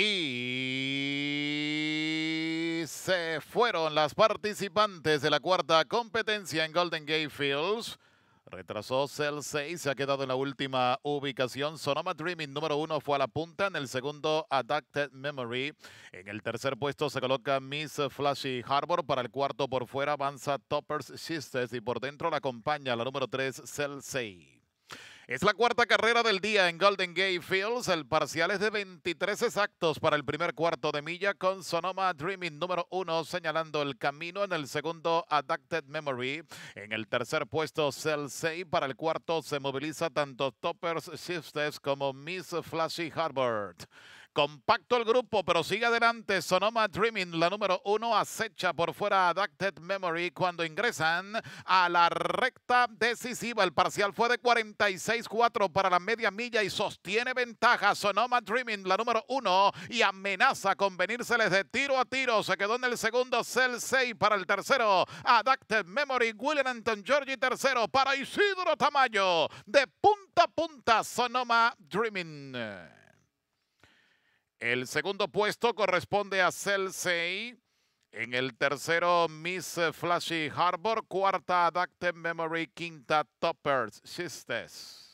Y se fueron las participantes de la cuarta competencia en Golden Gate Fields. Retrasó Cell 6, se ha quedado en la última ubicación. Sonoma Dreaming número uno fue a la punta. En el segundo, Adapted Memory. En el tercer puesto se coloca Miss Flashy Harbor. Para el cuarto por fuera avanza Toppers Sisters. Y por dentro la acompaña la número 3, Cell 6. Es la cuarta carrera del día en Golden Gate Fields. El parcial es de 23 exactos para el primer cuarto de milla con Sonoma Dreaming número uno señalando el camino. En el segundo, Adapted Memory. En el tercer puesto, Cell Para el cuarto se moviliza tanto Toppers Shifts como Miss Flashy Harvard. Compacto el grupo, pero sigue adelante. Sonoma Dreaming, la número uno, acecha por fuera Adapted Memory cuando ingresan a la recta decisiva. El parcial fue de 46-4 para la media milla y sostiene ventaja. Sonoma Dreaming, la número uno, y amenaza con venírseles de tiro a tiro. Se quedó en el segundo, Cell 6 para el tercero. Adapted Memory, William Anton Georgi tercero para Isidro Tamayo. De punta a punta, Sonoma Dreaming. El segundo puesto corresponde a Celsei. En el tercero, Miss Flashy Harbor. Cuarta, Adaptive Memory. Quinta, Toppers Sisters.